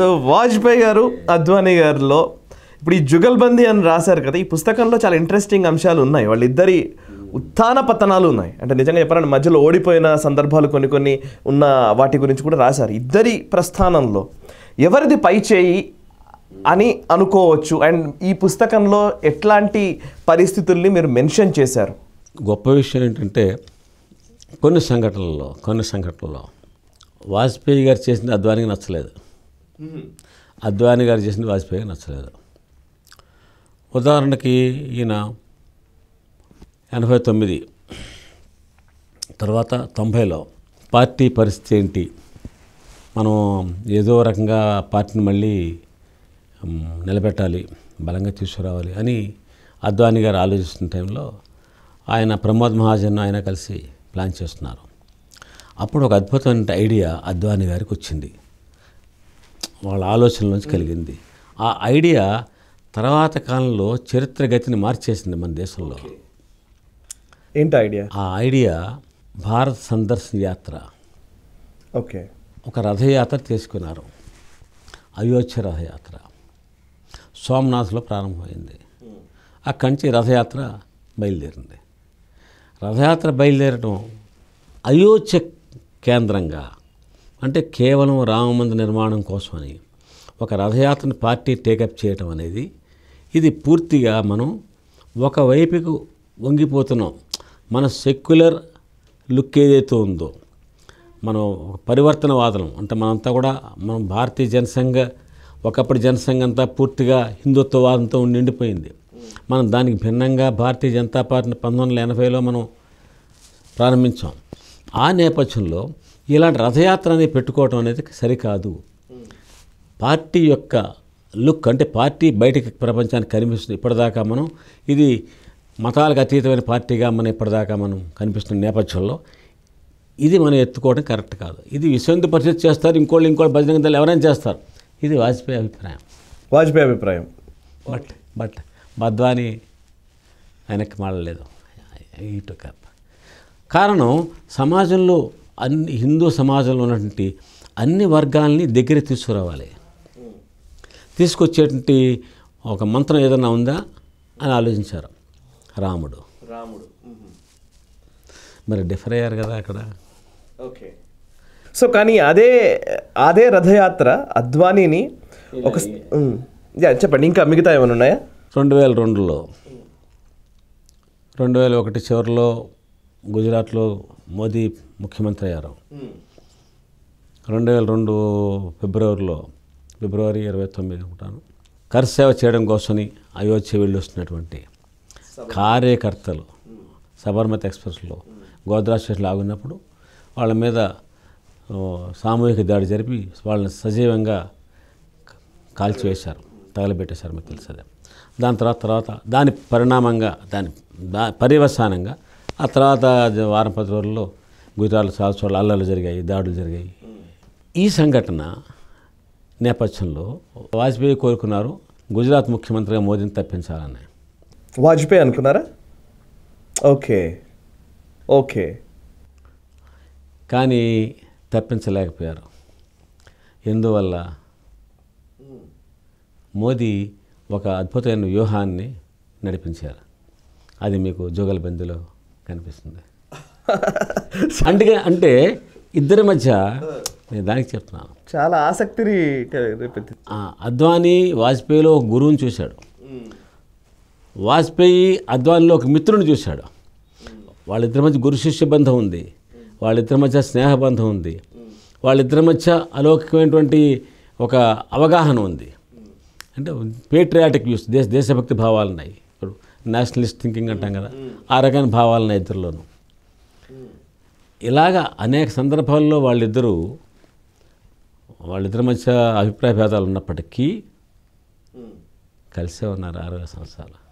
so Vajpayee గారు అద్వానీ గారిలో ఇప్పుడు ఈ జుగల్బందీ అని రాశారు కదా ఈ పుస్తకంలో చాలా ఇంట్రెస్టింగ్ అంశాలు ఉన్నాయి వాళ్ళిద్దరి ఉత్థాన పతనాలు ఉన్నాయి అంటే నిజంగా చెప్పాలంటే మధ్యలో ఓడిపోయిన సందర్భాలు కొన్ని కొన్ని ఉన్న వాటి గురించి కూడా రాశారు ఇద్దరి ప్రస్థానంలో ఎవరిది పై చేయి అని అనుకోవచ్చు అండ్ ఈ పుస్తకంలో ఎట్లాంటి పరిస్థితుల్ని మీరు మెన్షన్ చేశారు గొప్ప విషయం ఏంటంటే కొన్ని సంఘటనల్లో కొన్ని సంఘటనల్లో వాజ్పేయి గారు చేసిన అద్వానికి నచ్చలేదు అద్వానీ గారు చేసింది వాజ్పేయి నచ్చలేదు ఉదాహరణకి ఈయన ఎనభై తొమ్మిది తర్వాత తొంభైలో పార్టీ పరిస్థితి ఏంటి మనం ఏదో రకంగా పార్టీని మళ్ళీ నిలబెట్టాలి బలంగా తీసుకురావాలి అని అద్వానీ గారు ఆలోచిస్తున్న టైంలో ఆయన ప్రమోద్ మహాజన్ ఆయన కలిసి ప్లాన్ చేస్తున్నారు అప్పుడు ఒక అద్భుతమైన ఐడియా అద్వానీ గారికి వచ్చింది వాళ్ళ ఆలోచన నుంచి కలిగింది ఆ ఐడియా తర్వాత కాలంలో చరిత్ర గతిని మార్చేసింది మన దేశంలో ఏంటి ఐడియా ఆ ఐడియా భారత్ సందర్శన యాత్ర ఓకే ఒక రథయాత్ర తీసుకున్నారు అయోధ్య రథయాత్ర సోమనాథ్లో ప్రారంభమైంది అక్కడి నుంచి రథయాత్ర బయలుదేరింది రథయాత్ర బయలుదేరడం అయోధ్య కేంద్రంగా అంటే కేవలం రామమందిర నిర్మాణం కోసమని ఒక రథయాత్రను పార్టీ టేకప్ చేయటం అనేది ఇది పూర్తిగా మనం ఒకవైపుకు వంగిపోతున్నాం మన సెక్యులర్ లుక్ ఏదైతే ఉందో మనం పరివర్తన వాదనం అంటే మనంతా కూడా మనం భారతీయ జనసంఘ ఒకప్పుడు జనసంఘ అంతా పూర్తిగా హిందుత్వవాదంతో నిండిపోయింది మనం దానికి భిన్నంగా భారతీయ జనతా పార్టీని పంతొమ్మిది వందల ఎనభైలో మనం ప్రారంభించాం ఆ నేపథ్యంలో ఇలాంటి రథయాత్ర అనేది పెట్టుకోవటం అనేది సరికాదు పార్టీ యొక్క లుక్ అంటే పార్టీ బయటికి ప్రపంచానికి కనిపిస్తుంది ఇప్పటిదాకా మనం ఇది మతాలకు అతీతమైన పార్టీగా మనం ఇప్పటిదాకా మనం కనిపిస్తున్న నేపథ్యంలో ఇది మనం ఎత్తుకోవడం కరెక్ట్ కాదు ఇది విశ్వంతు పరిషత్ చేస్తారు ఇంకోళ్ళు ఇంకోళ్ళు బజరంగ ఎవరైనా చేస్తారు ఇది వాజ్పేయి అభిప్రాయం వాజ్పేయి అభిప్రాయం బట్ బట్ బద్వాని ఆయనకి మాడలేదు ఈ కారణం సమాజంలో అన్ని హిందూ సమాజంలో ఉన్నటువంటి అన్ని వర్గాల్ని దగ్గర తీసుకురావాలి తీసుకొచ్చేటువంటి ఒక మంత్రం ఏదన్నా ఉందా అని ఆలోచించారు రాముడు రాముడు మరి డిఫర్ అయ్యారు కదా అక్కడ ఓకే సో కానీ అదే అదే రథయాత్ర అద్వానీని ఒక చెప్పండి ఇంకా మిగతా ఏమైనా ఉన్నాయా రెండు వేల రెండులో రెండు వేల ఒకటి చివరిలో గుజరాత్లో మోదీ ముఖ్యమంత్రి అయ్యారు రెండు వేల రెండు ఫిబ్రవరిలో ఫిబ్రవరి ఇరవై తొమ్మిది ఉంటాను కరసేవ చేయడం కోసమని అయోధ్య వెళ్ళి వస్తున్నటువంటి కార్యకర్తలు సబర్మతి ఎక్స్ప్రెస్లో గోద్రా స్టేషన్లో ఆగున్నప్పుడు వాళ్ళ మీద సామూహిక దాడి జరిపి వాళ్ళని సజీవంగా కాల్చివేశారు తగలబెట్టేశారు మీకు తెలుసు దాని తర్వాత తర్వాత దాని పరిణామంగా దాని దా పర్యవసానంగా ఆ తర్వాత వారం పది రోజుల్లో గుజరాత్లో సాల్సోళ్ళు అల్లాలు జరిగాయి దాడులు జరిగాయి ఈ సంఘటన నేపథ్యంలో వాజ్పేయి కోరుకున్నారు గుజరాత్ ముఖ్యమంత్రిగా మోదీని తప్పించాలని వాజ్పేయి అనుకున్నారా ఓకే ఓకే కానీ తప్పించలేకపోయారు ఎందువల్ల మోదీ ఒక అద్భుతమైన వ్యూహాన్ని నడిపించారు అది మీకు జోగల్బందిలో కనిపిస్తుంది అంటే అంటే ఇద్దరి మధ్య నేను దానికి చెప్తున్నాను చాలా ఆసక్తి అద్వానీ వాజ్పేయిలో ఒక గురువుని చూశాడు వాజ్పేయి అద్వానిలో ఒక మిత్రుని చూశాడు వాళ్ళిద్దరి మధ్య గురు శిష్య బంధం ఉంది వాళ్ళిద్దరి మధ్య స్నేహబంధం ఉంది వాళ్ళిద్దరి మధ్య అలౌకికమైనటువంటి ఒక అవగాహన ఉంది అంటే పేట్రియాటిక్ యూస్ దేశ దేశభక్తి భావాలున్నాయి నేషనలిస్ట్ థింకింగ్ అంటాం కదా ఆ రకమైన భావాలను ఇద్దరిలోనూ ఇలాగ అనేక సందర్భాల్లో వాళ్ళిద్దరూ వాళ్ళిద్దరి మధ్య అభిప్రాయ భేదాలు ఉన్నప్పటికీ కలిసే ఉన్నారు ఆరు సంవత్సరాలు